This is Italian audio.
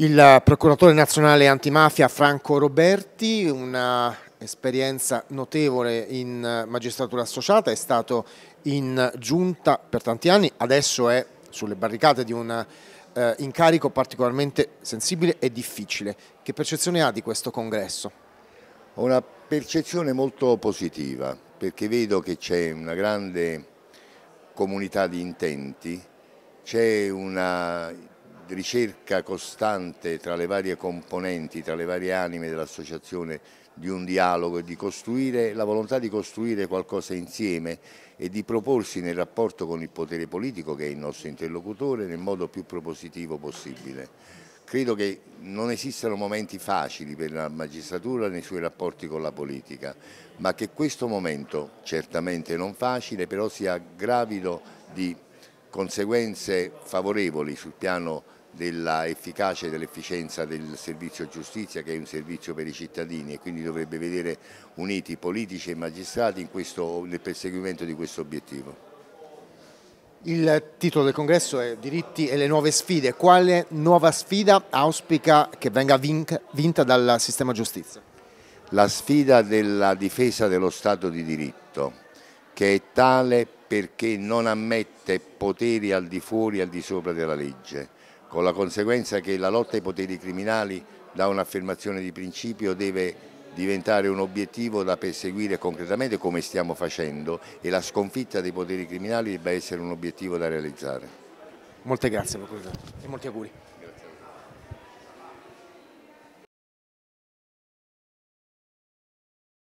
Il procuratore nazionale antimafia Franco Roberti, un'esperienza notevole in magistratura associata, è stato in giunta per tanti anni, adesso è sulle barricate di un eh, incarico particolarmente sensibile e difficile. Che percezione ha di questo congresso? Ho una percezione molto positiva perché vedo che c'è una grande comunità di intenti, c'è una ricerca costante tra le varie componenti, tra le varie anime dell'associazione di un dialogo e di costruire, la volontà di costruire qualcosa insieme e di proporsi nel rapporto con il potere politico che è il nostro interlocutore nel modo più propositivo possibile. Credo che non esistano momenti facili per la magistratura nei suoi rapporti con la politica, ma che questo momento, certamente non facile, però sia gravido di conseguenze favorevoli sul piano dell'efficacia e dell'efficienza del servizio giustizia che è un servizio per i cittadini e quindi dovrebbe vedere uniti politici e magistrati questo, nel perseguimento di questo obiettivo. Il titolo del congresso è Diritti e le nuove sfide. Quale nuova sfida auspica che venga vinta dal sistema giustizia? La sfida della difesa dello Stato di diritto, che è tale perché non ammette poteri al di fuori e al di sopra della legge con la conseguenza che la lotta ai poteri criminali da un'affermazione di principio deve diventare un obiettivo da perseguire concretamente come stiamo facendo e la sconfitta dei poteri criminali debba essere un obiettivo da realizzare. Molte grazie Procuratore e molti auguri.